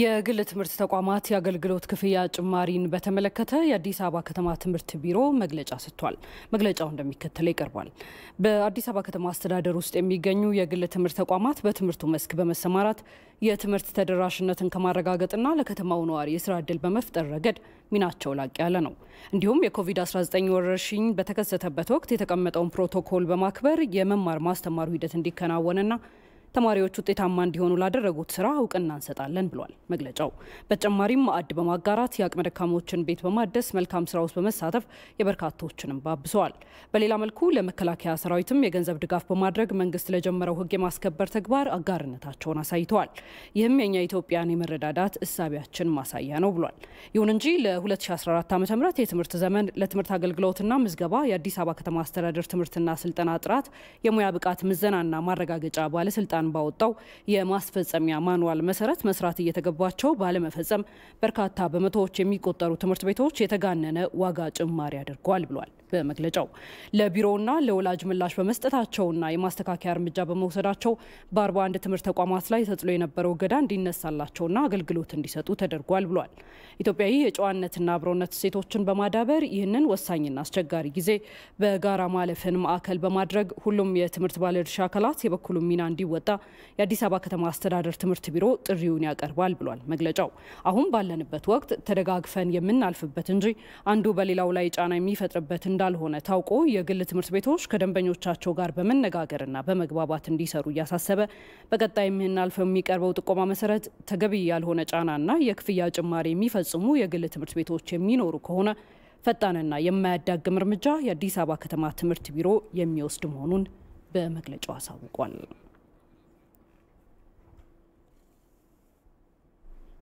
የግል ትምህርት ተቋማት የአገልግሎት ክፍያ ጭማሪን በተመለከተ የአዲስ አበባ ከተማ ትምህርት ቢሮ መግለጫ ሰጥቷል። መግለጫው እንደሚከተለው ይቀርባል። በአዲስ አበባ ከተማ አስተዳደር ውስጥ የሚገኙ የግል ትምህርት ተቋማት በትምህርቱ መስክ በመሰማራት የትምህርት ተደራሽነትን ከማረጋገጥና ለከተማው ነዋሪ የስራ ዕድል በመፍጠር ረገድ ሚናቸው ላቅ ያለ ነው። እንዲሁም የኮቪድ-19 ወረርሽኝ በተከሰተበት ወቅት የተቀመጠውን ፕሮቶኮል በማክበር የመማር ማስተማሩ ሂደት እንዲከናወንና ተማሪዎች ውጤታማ እንዲሆኑ ላደረጉት ስራ እውቅና እንሰጣለን ብሏል መግለጫው። በተጨማሪም ማዕድ በማጋራት የአቅመ ደካሞችን ቤት በማደስ መልካም ስራ ውስጥ በመሳተፍ የበርካቶችንም ባብሰዋል። በሌላ መልኩ ለመከላከያ ሰራዊትም የገንዘብ ድጋፍ በማድረግ መንግስት ለጀመረው ህግ የማስከበር ተግባር አጋርነታቸውን አሳይተዋል። ይህም የኛ ኢትዮጵያን የመረዳዳት እሳቢያችን ማሳያ ነው ብሏል። ይሁን እንጂ ለ2014 ዓ ም የትምህርት ዘመን ለትምህርት አገልግሎትና ምዝገባ የአዲስ አበባ ከተማ አስተዳደር ትምህርትና ስልጠና ጥራት የሙያ ብቃት ምዘናና ማረጋገጫ ባለስልጣን ባለስልጣን ባወጣው የማስፈጸሚያ ማንዋል መሰረት መስራት እየተገባቸው ባለመፈጸም በርካታ በመቶዎች የሚቆጠሩ ትምህርት ቤቶች የተጋነነ ዋጋ ጭማሪ አድርጓል ብሏል። በመግለጫው ለቢሮውና ለወላጅ ምላሽ በመስጠታቸውና የማስተካከያ እርምጃ በመውሰዳቸው በ41 ትምህርት ተቋማት ላይ ተጥሎ የነበረው እገዳ እንዲነሳላቸውና አገልግሎት እንዲሰጡ ተደርጓል ብሏል። ኢትዮጵያዊ የጨዋነትና አብሮነት እሴቶችን በማዳበር ይህንን ወሳኝና አስቸጋሪ ጊዜ በጋራ ማለፍን ማዕከል በማድረግ ሁሉም የትምህርት ባለድርሻ አካላት የበኩሉ ሚና እንዲወጣ የአዲስ አበባ ከተማ አስተዳደር ትምህርት ቢሮ ጥሪውን ያቀርባል ብሏል መግለጫው። አሁን ባለንበት ወቅት ተደጋግፈን የምናልፍበት እንጂ አንዱ በሌላው ላይ ጫና የሚፈጥርበትን እንዳልሆነ ታውቆ የግል ትምህርት ቤቶች ከደንበኞቻቸው ጋር በመነጋገርና በመግባባት እንዲሰሩ እያሳሰበ በቀጣይ ምህን የሚቀርበው ጥቆማ መሰረት ተገቢ ያልሆነ ጫናና የክፍያ ጭማሪ የሚፈጽሙ የግል ትምህርት ቤቶች የሚኖሩ ከሆነ ፈጣንና የማያዳግም እርምጃ የአዲስ አበባ ከተማ ትምህርት ቢሮ የሚወስድ መሆኑን በመግለጫው አሳውቋል።